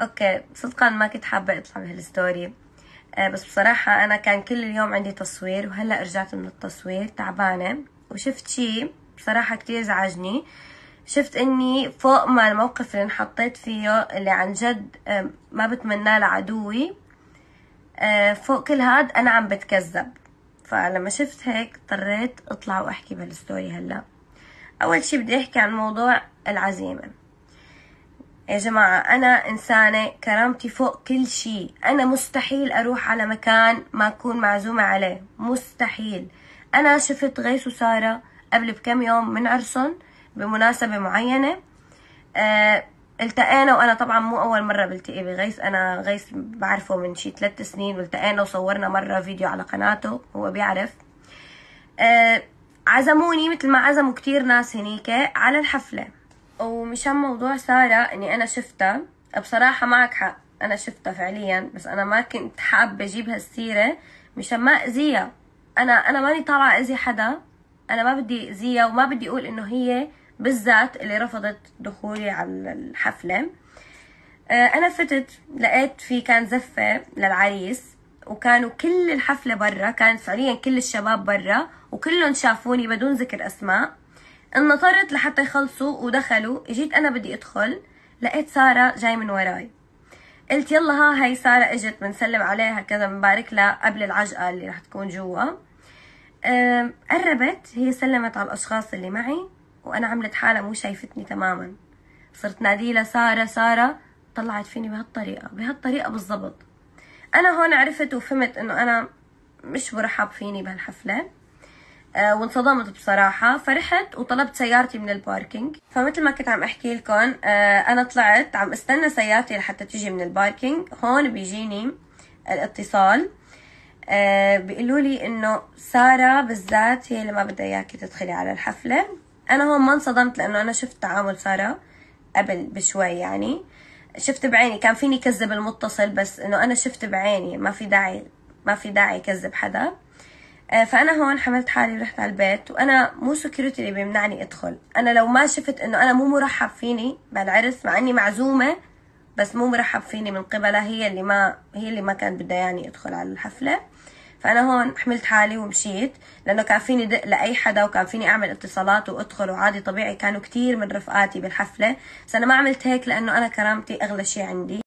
اوكي صدقا ما كنت حابة اطلع بهالستوري آه بس بصراحة انا كان كل اليوم عندي تصوير وهلأ رجعت من التصوير تعبانة وشفت شي بصراحة كتير زعجني شفت اني فوق ما الموقف اللي انحطيت فيه اللي عن جد آه، ما بتمناه لعدوي آه، فوق كل هاد انا عم بتكذب فلما شفت هيك اضطريت اطلع واحكي بهالستوري هلا اول شي بدي احكي عن موضوع العزيمه يا جماعة أنا إنسانة كرامتي فوق كل شيء أنا مستحيل أروح على مكان ما أكون معزومة عليه مستحيل أنا شفت غيث وسارة قبل بكم يوم من عرسهم بمناسبة معينة أه التقينا وأنا طبعا مو أول مرة بلتقي بغيث أنا غيث بعرفه من شي ثلاث سنين والتقينا وصورنا مرة فيديو على قناته هو بيعرف أه عزموني مثل ما عزموا كتير ناس هنيك على الحفلة ومشان موضوع سارة اني انا شفتها بصراحة معك حق انا شفتها فعليا بس انا ما كنت حابة اجيب هالسيرة مشان ما اذيها انا انا ماني طالعة اذي حدا انا ما بدي اذيها وما بدي اقول انه هي بالذات اللي رفضت دخولي على الحفلة آه، انا فتت لقيت في كان زفة للعريس وكانوا كل الحفلة برا كانت فعليا كل الشباب برا وكلهم شافوني بدون ذكر اسماء انطرت لحتى يخلصوا ودخلوا جيت انا بدي ادخل لقيت ساره جاي من وراي قلت يلا ها هي ساره اجت بنسلم عليها كذا بنبارك لها قبل العجقه اللي رح تكون جوا قربت هي سلمت على الاشخاص اللي معي وانا عملت حالها مو شايفتني تماما صرت نادي لها ساره ساره طلعت فيني بهالطريقه بهالطريقه بالضبط انا هون عرفت وفهمت انه انا مش مرحب فيني بهالحفله آه، وانصدمت بصراحة فرحت وطلبت سيارتي من الباركينج فمثل ما كنت عم احكي لكم آه، انا طلعت عم استنى سيارتي لحتى تجي من الباركينج هون بيجيني الاتصال آه، بيقولوا لي انه سارة بالذات هي اللي ما بدها اياكي تدخلي على الحفلة انا هون ما انصدمت لانه انا شفت تعامل سارة قبل بشوي يعني شفت بعيني كان فيني كذب المتصل بس انه انا شفت بعيني ما في داعي ما في داعي كذب حدا آه، فانا هون حملت حالي ورحت على البيت وانا مو سكيورتي اللي بيمنعني ادخل انا لو ما شفت انه انا مو مرحب فيني بالعرس مع اني معزومه بس مو مرحب فيني من قبلها هي اللي ما هي اللي ما كانت بدها يعني ادخل على الحفله فانا هون حملت حالي ومشيت لانه كان فيني دق لاي حدا وكان فيني اعمل اتصالات وادخل وعادي طبيعي كانوا كتير من رفقاتي بالحفله بس انا ما عملت هيك لانه انا كرامتي اغلى شيء عندي